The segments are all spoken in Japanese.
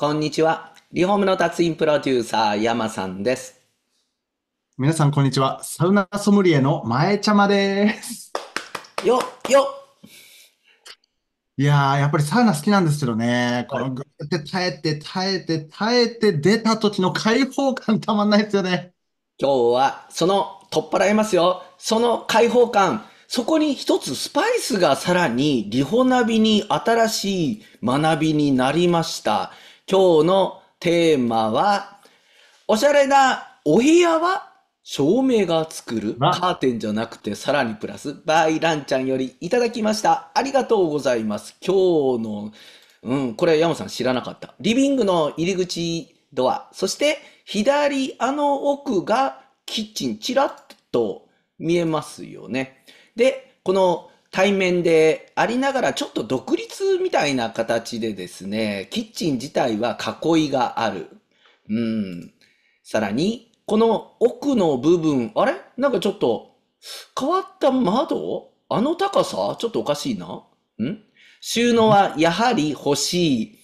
こんにちは。リフォームの達人プロデューサー、山さんです。皆さん、こんにちは。サウナソムリエの前ちゃまです。よよいややっぱりサウナ好きなんですけどね、はい、このぐって耐えて耐えて耐えて出た時の解放感たまんないですよね。今日はその取っ払いますよ。その解放感、そこに一つスパイスがさらにリホナビに新しい学びになりました。今日のテーマは、おしゃれなお部屋は照明が作るカーテンじゃなくてさらにプラス、バイランちゃんよりいただきました。ありがとうございます。今日の、うん、これ山さん知らなかった。リビングの入り口ドア、そして左あの奥がキッチン、ちらっと見えますよね。で、この対面でありながらちょっと独立みたいな形でですね、キッチン自体は囲いがある。うん。さらに、この奥の部分、あれなんかちょっと変わった窓あの高さちょっとおかしいな。ん収納はやはり欲しい。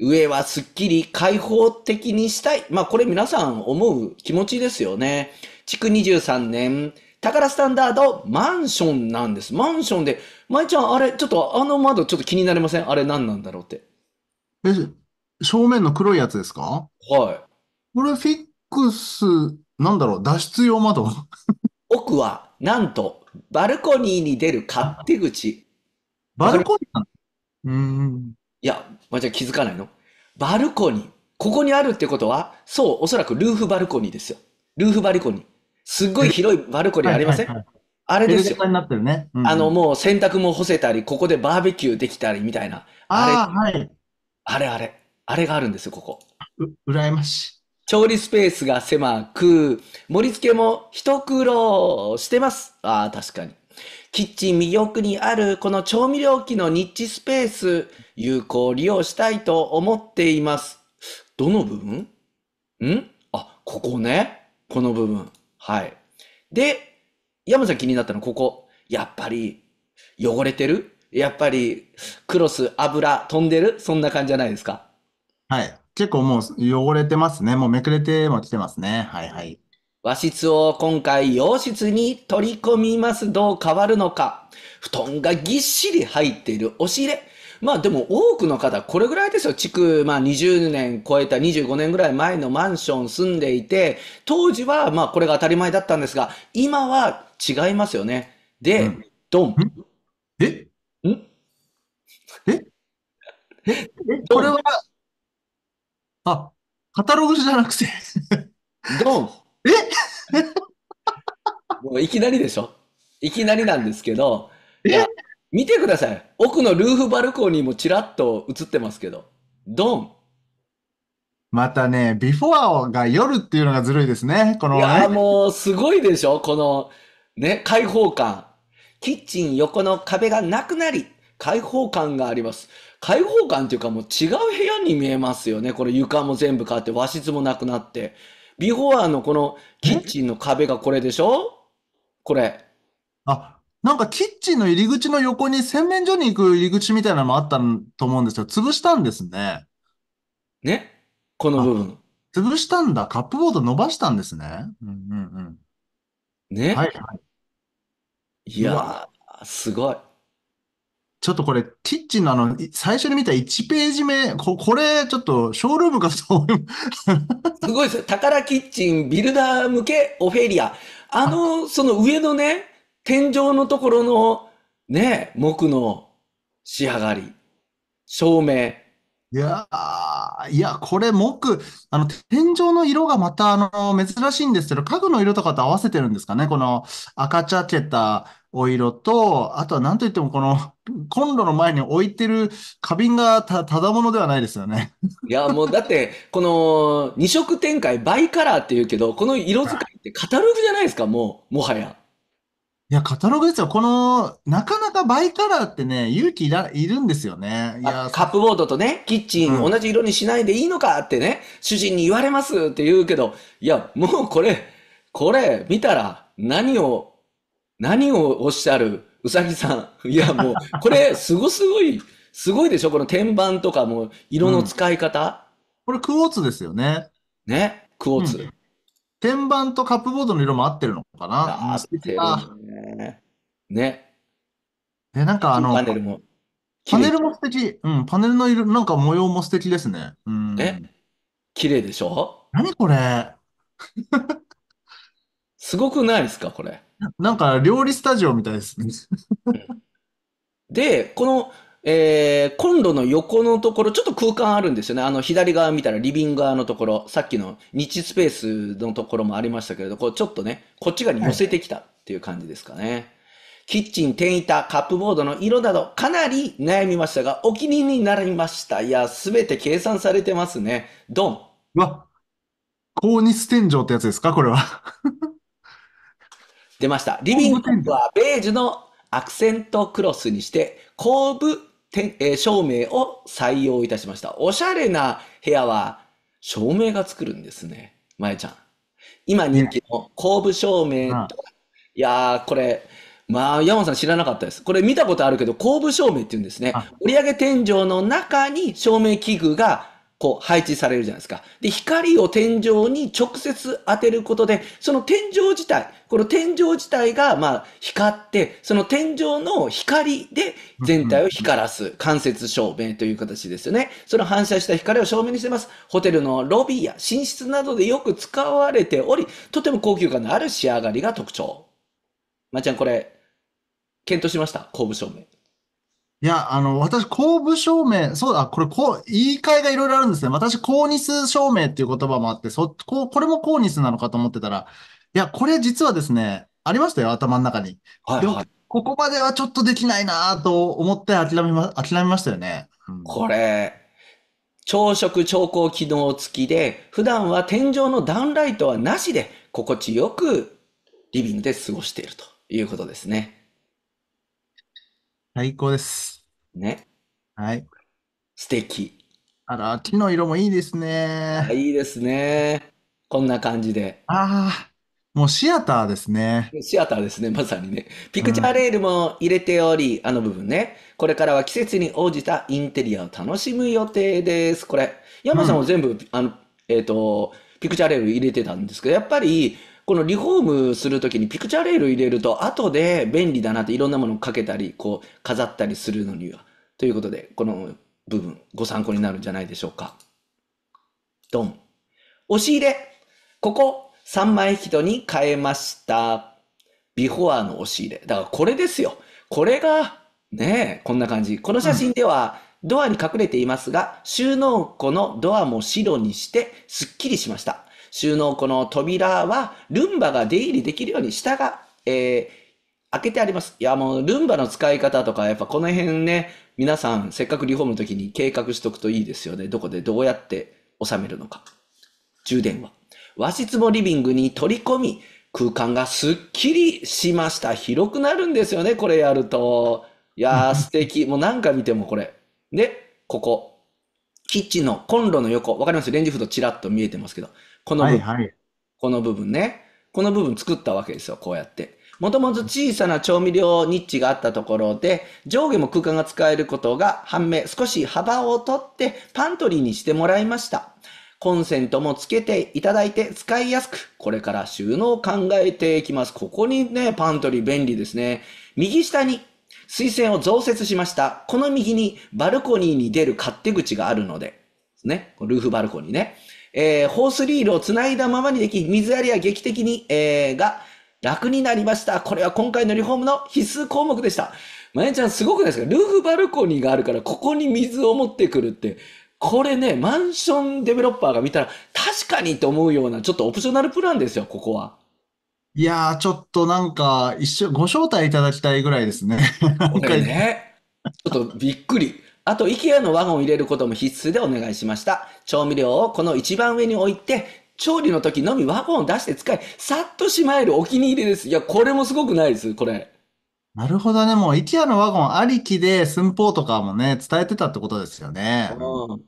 上はすっきり開放的にしたい。まあこれ皆さん思う気持ちですよね。築23年、ラスタンダードマンションなんです。マンションで、舞ちゃん、あれ、ちょっとあの窓ちょっと気になりませんあれ何なんだろうって。え、正面の黒いやつですかはい。これフィックス、なんだろう、脱出用窓 奥は、なんと、バルコニーに出る勝手口。バルコニーなのうん。いや、まあ、じゃ気づかないのバルコニー。ここにあるってことは、そう、おそらくルーフバルコニーですよ。ルーフバルコニー。すっごい広いバルコニーありません、はいはいはい、あれですよ。なってるね、うん。あの、もう洗濯も干せたり、ここでバーベキューできたりみたいな。ああ、はい。あれあれ。あれがあるんですよ、ここ。う、羨ましい。調理スペースが狭く、盛り付けも一苦労してます。ああ、確かに。キッチン右奥にあるこの調味料機のニッチスペース、有効利用したいと思っています。どの部分んあ、ここね。この部分。はい。で、山ちゃん気になったのここ。やっぱり、汚れてるやっぱり、クロス、油、飛んでるそんな感じじゃないですか。はい。結構もう汚れてますね。もうめくれても来てますね。はいはい。和室を今回洋室に取り込みます。どう変わるのか。布団がぎっしり入っている押し入れ。まあでも多くの方、これぐらいですよ。築、まあ20年超えた25年ぐらい前のマンション住んでいて、当時はまあこれが当たり前だったんですが、今は違いますよね。で、うん、ドン。えんええこれは、あ、カタログじゃなくてドン。え もういきなりでしょいきなりなんですけど、え見てください。奥のルーフバルコニーもちらっと映ってますけど。ドン。またね、ビフォアが夜っていうのがずるいですね。この、ね、いや、もうすごいでしょこの、ね、開放感。キッチン横の壁がなくなり、開放感があります。開放感っていうかもう違う部屋に見えますよね。これ床も全部変わって、和室もなくなって。ビフォアのこのキッチンの壁がこれでしょこれ。あ、なんかキッチンの入り口の横に洗面所に行く入り口みたいなのもあったと思うんですよ。潰したんですね。ねこの部分。潰したんだ。カップボード伸ばしたんですね。うんうんうん。ねはいはい。いやー、すごい。ちょっとこれ、キッチンのあの、最初に見た1ページ目、ここれ、ちょっと、ショールームかと思います。すごいですよ。宝キッチン、ビルダー向け、オフェリア。あの、その上のね、天井のところのね、木の仕上がり、照明。いやいや、これ木、あの、天井の色がまた、あの、珍しいんですけど、家具の色とかと合わせてるんですかねこの赤茶けたお色と、あとは何といってもこのコンロの前に置いてる花瓶がたただものではないですよね。いや、もうだって、この2色展開、バイカラーって言うけど、この色使いってカタログじゃないですか、もう、もはや。いや、カタログですよ。この、なかなかバイカラーってね、勇気いらいるんですよね。いや、カップボードとね、キッチン同じ色にしないでいいのかってね、主人に言われますって言うけど、いや、もうこれ、これ見たら何を、何をおっしゃるうさぎさん。いや、もう、これ、すごすごい、すごいでしょこの天板とかも、色の使い方、これ、クォーツですよね。ね、クォーツ。天板とカップボードの色も合ってるのかな合ってる。ね。ね。え、なんかあの、パネルも。パネルも素敵。うん、パネルの色、なんか模様も素敵ですね。うん。え綺麗でしょ何これすごくないですか、これ。なんか料理スタジオみたいですねで、このえー、コンロの横のところ、ちょっと空間あるんですよね。あの、左側見たらリビング側のところ、さっきの日スペースのところもありましたけれど、こう、ちょっとね、こっち側に寄せてきたっていう感じですかね。はい、キッチン、天板、カップボードの色など、かなり悩みましたが、お気に入りになりました。いや、すべて計算されてますね。ドン。わ、高日天井ってやつですかこれは出ました。リビングはベージュのアクセントクロスにして、後部て、えー、照明を採用いたしました。おしゃれな部屋は照明が作るんですね。まえちゃん。今人気の後部照明と、か。いやこれ、まあ、山さん知らなかったです。これ見たことあるけど、後部照明って言うんですね。盛り上げ天井の中に照明器具がこう配置されるじゃないですか。で、光を天井に直接当てることで、その天井自体、この天井自体が、まあ、光って、その天井の光で全体を光らす間接照明という形ですよね。その反射した光を照明にしてます。ホテルのロビーや寝室などでよく使われており、とても高級感のある仕上がりが特徴。まー、あ、ちゃん、これ、検討しました。後部照明。いや、あの、私、公部証明、そうだ、これ、こう、言い換えがいろいろあるんですね。私、公ニス証明っていう言葉もあって、そ、ここれも公ニスなのかと思ってたら、いや、これ実はですね、ありましたよ、頭の中に。はいはい、ここまではちょっとできないなと思って諦めま、諦めましたよね。うん、これ、朝食調光機能付きで、普段は天井のダウンライトはなしで、心地よくリビングで過ごしているということですね。最高です。ね。はい。素敵。あら、木の色もいいですね。いいですね。こんな感じで。ああ、もうシアターですね。シアターですね、まさにね。ピクチャーレールも入れており、うん、あの部分ね。これからは季節に応じたインテリアを楽しむ予定です。これ。山さんも全部、うん、あの、えっ、ー、と、ピクチャーレール入れてたんですけど、やっぱりこのリフォームするときにピクチャーレール入れると、後で便利だなっていろんなものをかけたり、こう、飾ったりするのには。ということで、この部分、ご参考になるんじゃないでしょうか。ドン。押し入れ。ここ、3枚人に変えました。ビフォアの押し入れ。だからこれですよ。これが、ねえ、こんな感じ。この写真では、ドアに隠れていますが、収納庫のドアも白にして、すっきりしました。収納庫の扉はルンバが出入りできるように下が、えー、開けてあります。いや、もう、ルンバの使い方とか、やっぱこの辺ね、皆さん、せっかくリフォームの時に計画しとくといいですよね。どこでどうやって収めるのか。充電は。和室もリビングに取り込み、空間がすっきりしました。広くなるんですよね、これやると。いやー、素敵。もう何回見てもこれ。で、ここ。キッチンのコンロの横。わかりますレンジフードちらっと見えてますけど。この部分、はいはい、この部分ね。この部分作ったわけですよ、こうやって。もともと小さな調味料ニッチがあったところで、上下も空間が使えることが判明。少し幅を取ってパントリーにしてもらいました。コンセントもつけていただいて使いやすく、これから収納を考えていきます。ここにね、パントリー便利ですね。右下に水栓を増設しました。この右にバルコニーに出る勝手口があるので、ね。ルーフバルコニーね。えー、ホースリールをつないだままにでき、水やりは劇的に、えー、が楽になりました。これは今回のリフォームの必須項目でした。まやちゃんすごくないですかルーフバルコニーがあるから、ここに水を持ってくるって、これね、マンションデベロッパーが見たら、確かにと思うような、ちょっとオプショナルプランですよ、ここは。いやー、ちょっとなんか、一緒、ご招待いただきたいぐらいですね。これね、ちょっとびっくり。あと、IKEA のワゴンを入れることも必須でお願いしました。調味料をこの一番上に置いて、調理の時のみワゴンを出して使い、さっとしまえるお気に入りです。いや、これもすごくないです、これ。なるほどね。もう、IKEA のワゴンありきで寸法とかもね、伝えてたってことですよね。うん。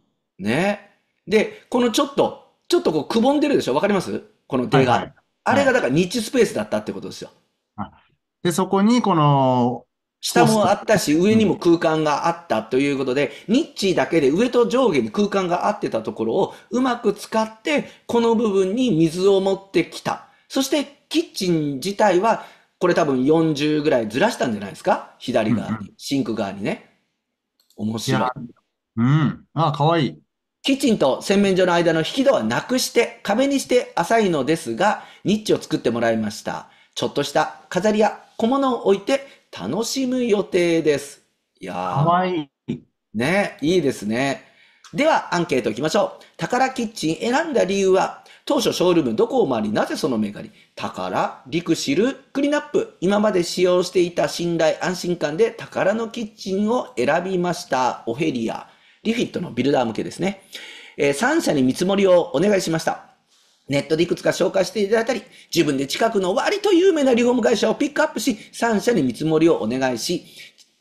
ね。で、このちょっと、ちょっとこう、くぼんでるでしょわかりますこの手が。はいはいあれがだからニッチスペースだったってことですよ。で、そこにこの下もあったし、上にも空間があったということで、ニッチだけで上と上下に空間が合ってたところをうまく使って、この部分に水を持ってきた。そして、キッチン自体は、これ多分40ぐらいずらしたんじゃないですか左側に、シンク側にね。面白い。うん。ああ、かわいい。キッチンと洗面所の間の引き戸はなくして、壁にして浅いのですが、ニッチを作ってもらいました。ちょっとした飾りや小物を置いて、楽しむ予定です。いやー。かわいい。ね、いいですね。では、アンケートいきましょう。宝キッチン選んだ理由は、当初ショールームどこを回り、なぜそのメガリ宝、リクシル、クリナップ。今まで使用していた信頼、安心感で宝のキッチンを選びました。オヘリア。リフィットのビルダー向けですね。えー、3社に見積もりをお願いしました。ネットでいくつか紹介していただいたり、自分で近くの割と有名なリフォーム会社をピックアップし、3社に見積もりをお願いし、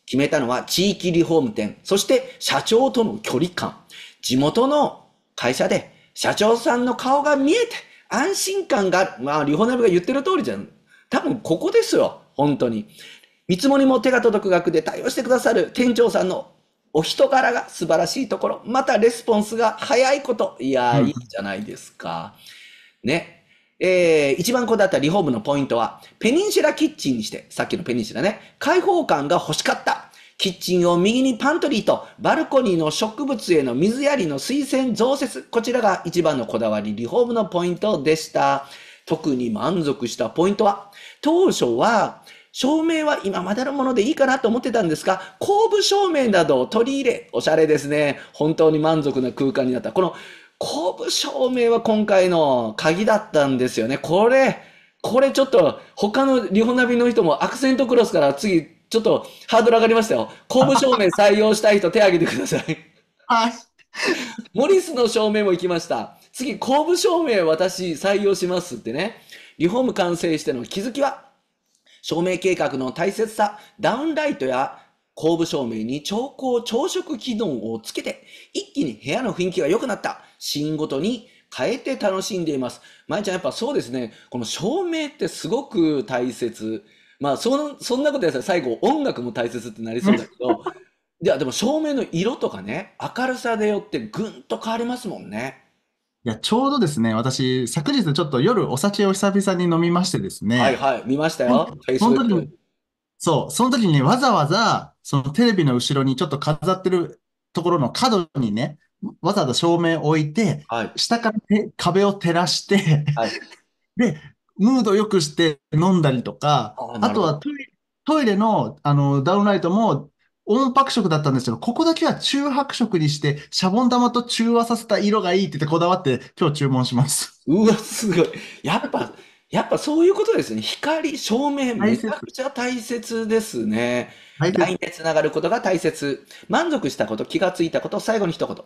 決めたのは地域リフォーム店、そして社長との距離感。地元の会社で社長さんの顔が見えて、安心感が、まあ、リフォームが言ってる通りじゃん。多分ここですよ。本当に。見積もりも手が届く額で対応してくださる店長さんのお人柄が素晴らしいところ、またレスポンスが早いこと。いや、いいじゃないですか。うんね。えー、一番こだわったリフォームのポイントは、ペニンシュラキッチンにして、さっきのペニンシュラね、開放感が欲しかった。キッチンを右にパントリーと、バルコニーの植物への水やりの水栓増設。こちらが一番のこだわり、リフォームのポイントでした。特に満足したポイントは、当初は、照明は今までのものでいいかなと思ってたんですが、後部照明などを取り入れ、おしゃれですね。本当に満足な空間になった。この後部照明は今回の鍵だったんですよね。これ、これちょっと他のリホナビの人もアクセントクロスから次ちょっとハードル上がりましたよ。後部照明採用したい人手挙げてください。はい。モリスの照明も行きました。次、後部照明私採用しますってね。リフォーム完成しての気づきは、照明計画の大切さ、ダウンライトや後部照明に調光、朝食機能をつけて、一気に部屋の雰囲気が良くなった。シーンごとに変えて楽しんでいます。まいちゃんやっぱそうですね、この照明ってすごく大切。まあそ、そんなことやったら最後音楽も大切ってなりそうだけど、いやでも照明の色とかね、明るさでよってぐんと変わりますもんね。いや、ちょうどですね、私、昨日ちょっと夜お酒を久々に飲みましてですね。はいはい、見ましたよ。その時に、そう、その時にわざわざ、そのテレビの後ろにちょっと飾ってるところの角にね、わざわざ照明を置いて、はい、下から壁を照らしてはい、で、ムード良くして飲んだりとか、あとはトイレトイレのあのダウンライトも音白色だったんですけど、ここだけは中白色にして、シャボン玉と中和させた色がいいってこだわって、今日注文します。うわ、すごい。やっぱ、やっぱそういうことですね。光、照明、めちゃくちゃ大切ですね。大切。愛につながることが大切。満足したこと、気がついたこと、最後に一言。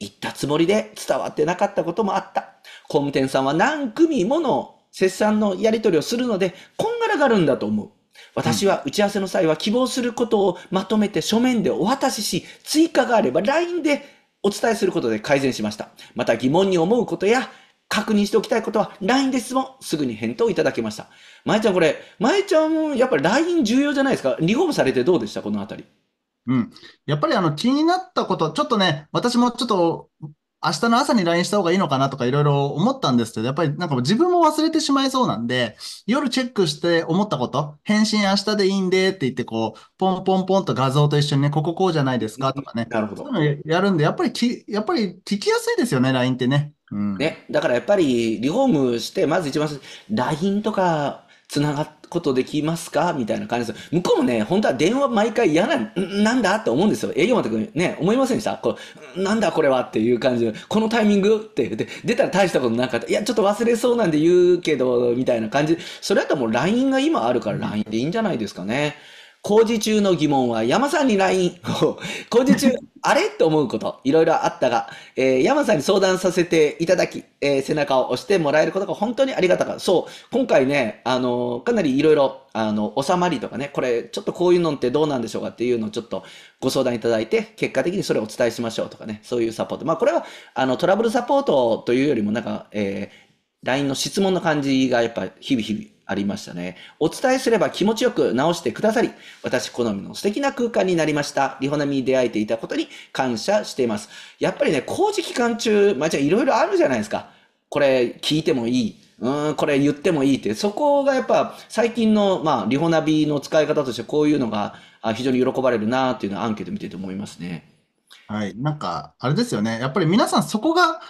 言ったつもりで伝わってなかったこともあった。工務店さんは何組もの接算のやり取りをするので、こんがらがるんだと思う。私は打ち合わせの際は希望することをまとめて書面でお渡しし、追加があれば LINE でお伝えすることで改善しました。また疑問に思うことや確認しておきたいことは LINE で質問、すぐに返答いただきました。まえちゃんこれ、まえちゃんもやっぱり LINE 重要じゃないですかリフォームされてどうでしたこのあたり。うん。やっぱりあの気になったこと、ちょっとね、私もちょっと明日の朝に LINE した方がいいのかなとかいろいろ思ったんですけど、やっぱりなんか自分も忘れてしまいそうなんで、夜チェックして思ったこと、返信明日でいいんでって言ってこう、ポンポンポンと画像と一緒にね、こここうじゃないですかとかね。なるほど。そういうのやるんで、やっぱりき、やっぱり聞きやすいですよね、LINE ってね。うん、ね。だからやっぱりリフォームして、まず一番最初、LINE とか繋がって、ことできますかみたいな感じです。向こうもね、本当は電話毎回嫌な、なんだって思うんですよ。営業マンとかね、思いませんでしたこう、なんだこれはっていう感じで、このタイミングって言って、出たら大したことなかった。いや、ちょっと忘れそうなんで言うけど、みたいな感じ。それだったらもう LINE が今あるから LINE でいいんじゃないですかね。うん工事中の疑問は山さんに LINE 工事中、あれと思うこと、いろいろあったが、えー、山さんに相談させていただき、えー、背中を押してもらえることが本当にありがたかった。そう、今回ね、あのー、かなりいろいろ、あの、収まりとかね、これ、ちょっとこういうのってどうなんでしょうかっていうのをちょっとご相談いただいて、結果的にそれをお伝えしましょうとかね、そういうサポート。まあ、これは、あの、トラブルサポートというよりも、なんか、えー LINE の質問の感じがやっぱ日々日々ありましたね。お伝えすれば気持ちよく直してくださり、私好みの素敵な空間になりました。リホナミに出会えていたことに感謝しています。やっぱりね、工事期間中、まあ、じゃあいろいろあるじゃないですか。これ聞いてもいい。うん、これ言ってもいいって、そこがやっぱ最近の、まあ、リホナビの使い方としてこういうのが非常に喜ばれるなっていうのはアンケート見てて思いますね。はい、なんか、あれですよね。やっぱり皆さんそこが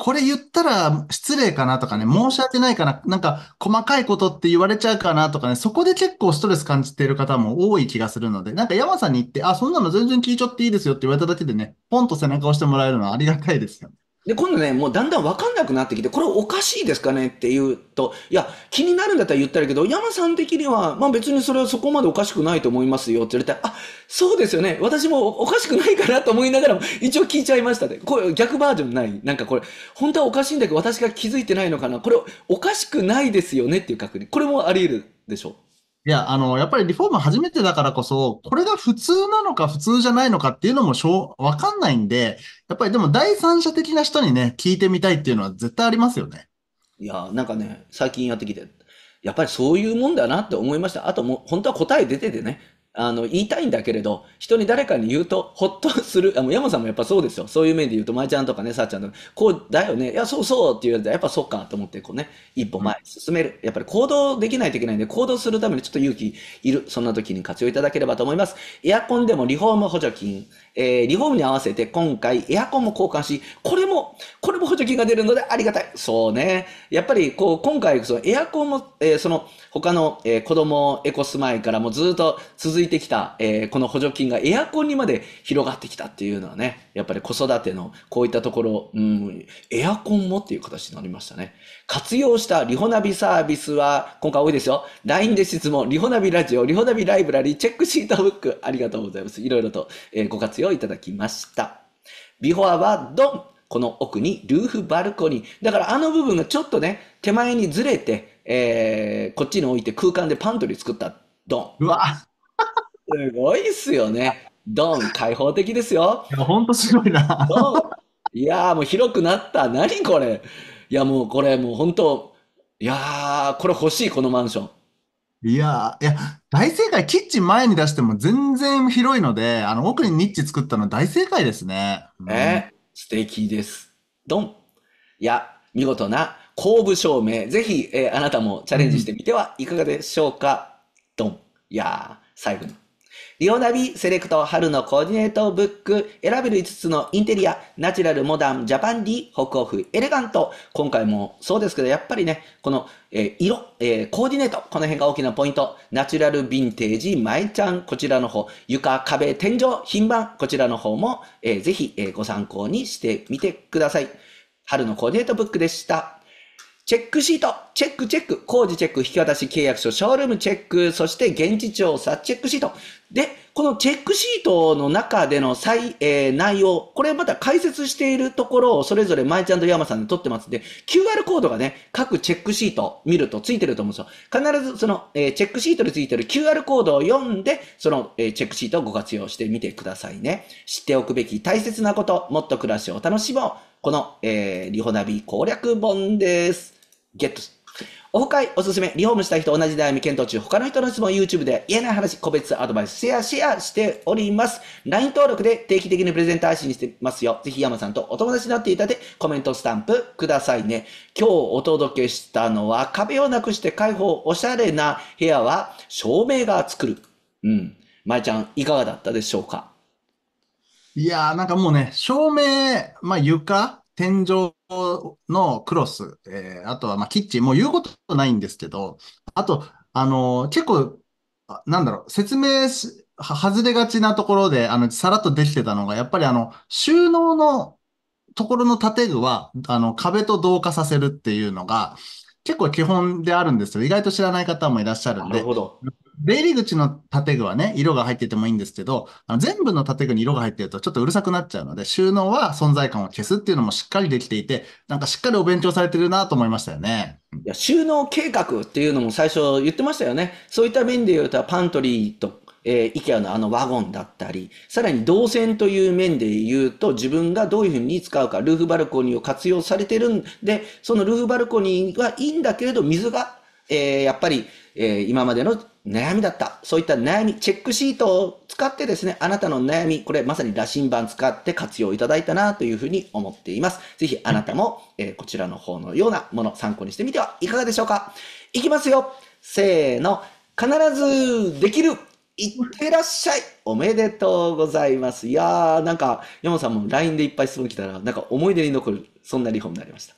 これ言ったら失礼かなとかね、申し訳ないかな、なんか細かいことって言われちゃうかなとかね、そこで結構ストレス感じている方も多い気がするので、なんか山さんに言って、あ、そんなの全然聞いちゃっていいですよって言われただけでね、ポンと背中を押してもらえるのはありがたいですよで、今度ね、もうだんだんわかんなくなってきて、これおかしいですかねって言うと、いや、気になるんだったら言ったらいいけど、山さん的には、まあ別にそれはそこまでおかしくないと思いますよって言われたら、あ、そうですよね。私もおかしくないかなと思いながらも、一応聞いちゃいましたで、ね。これ逆バージョンない。なんかこれ、本当はおかしいんだけど、私が気づいてないのかな。これ、おかしくないですよねっていう確認。これもあり得るでしょう。いや、あの、やっぱりリフォーム初めてだからこそ、これが普通なのか普通じゃないのかっていうのもしょう、わかんないんで、やっぱりでも第三者的な人にね、聞いてみたいっていうのは絶対ありますよね。いや、なんかね、最近やってきて、やっぱりそういうもんだなって思いました。あともう、本当は答え出ててね、あの、言いたいんだけれど、人に誰かに言うと、ほっとする。あの、山さんもやっぱそうですよ。そういう面で言うと、まいちゃんとかね、さあちゃんとか、こうだよね。いや、そうそうって言われたら、やっぱそうかと思って、こうね、一歩前進める。やっぱり行動できないといけないんで、行動するためにちょっと勇気いる。そんな時に活用いただければと思います。エアコンでもリフォーム補助金、えー、リフォームに合わせて今回エアコンも交換し、これも、これも補助金が出るのでありがたい。そうね。やっぱりこう、今回そのエアコンも、えー、その他の、えー、子供エコスマイからもずっと続いてきた、えー、この補助金がエアコンにまで広がってきたっていうのはね、やっぱり子育てのこういったところ、うん、エアコンもっていう形になりましたね。活用したリホナビサービスは今回多いですよ。LINE で質問、リホナビラジオ、リホナビライブラリ、チェックシートブック、ありがとうございます。いろいろと、えご活用をいただきました。ビフォアはドンこの奥にルーフバルコニー。だからあの部分がちょっとね、手前にずれて、えー、こっちに置いて空間でパントリー作った。ドン。うわすごいっすよね。ドン、開放的ですよ。いや、ほんとすごいな。ドン。いやー、もう広くなった。何これ。いや、もうこれ、もう本当、いやー、これ欲しい、このマンション。いや、いや、大正解、キッチン前に出しても全然広いので、あの、奥にニッチ作ったの大正解ですね。ね、素敵です。ドン。いや、見事な後部照明。ぜひ、えー、あなたもチャレンジしてみてはいかがでしょうか。ドン。いや最後に。リオナビセレクト春のコーディネートブック選べる5つのインテリア、ナチュラル、モダン、ジャパンディ、ホクオフ、エレガント。今回もそうですけど、やっぱりね、この、え色、えコーディネート、この辺が大きなポイント。ナチュラル、ヴィンテージ、マイちゃん、こちらの方、床、壁、天井、品番、こちらの方も、えー、ぜひ、えご参考にしてみてください。春のコーディネートブックでした。チェックシート、チェックチェック、工事チェック、引き渡し契約書、ショールームチェック、そして現地調査、チェックシート。で、このチェックシートの中での再、えー、内容、これまた解説しているところをそれぞれ舞ちゃんと山さんで撮ってますんで、QR コードがね、各チェックシート見るとついてると思うんですよ。必ずその、えー、チェックシートについてる QR コードを読んで、その、えー、チェックシートをご活用してみてくださいね。知っておくべき大切なこと、もっと暮らしを楽しもう。この、えー、リホナビ攻略本です。ゲットオフ会おすすめ、リフォームした人同じ悩み検討中、他の人の質問 YouTube で言えない話、個別アドバイス、シェアシェアしております。LINE 登録で定期的にプレゼント配信してますよ。ぜひ山さんとお友達になっていただいて、コメントスタンプくださいね。今日お届けしたのは、壁をなくして開放、おしゃれな部屋は照明が作る。うん。まえちゃん、いかがだったでしょうかいやー、なんかもうね、照明、まあ床、天井のクロス、えー、あとはまあキッチン、もう言うことないんですけど、あと、あのー、結構、なんだろう、説明し、外れがちなところで、あの、さらっとできてたのが、やっぱりあの、収納のところの建具は、あの、壁と同化させるっていうのが、結構基本であるんですけど、意外と知らない方もいらっしゃるんで、出入り口の建具はね、色が入っててもいいんですけど、あの全部の建具に色が入ってるとちょっとうるさくなっちゃうので、収納は存在感を消すっていうのもしっかりできていて、なんかしっかりお勉強されてるなと思いましたよね。いや収納計画っていうのも最初言ってましたよね。そういった面で言うと、パントリーとえー、IKEA のあのワゴンだったり、さらに動線という面で言うと、自分がどういうふうに使うか、ルーフバルコニーを活用されてるんで、そのルーフバルコニーはいいんだけれど、水が、えー、やっぱり、えー、今までの悩みだった。そういった悩み、チェックシートを使ってですね、あなたの悩み、これまさに羅針盤使って活用いただいたなというふうに思っています。ぜひあなたも、えー、こちらの方のようなもの参考にしてみてはいかがでしょうか。いきますよせーの必ずできるいってらっしゃいおめでとうございます。いやー、なんか、山さんも LINE でいっぱい質問来たら、なんか思い出に残る、そんなリフォームになりました。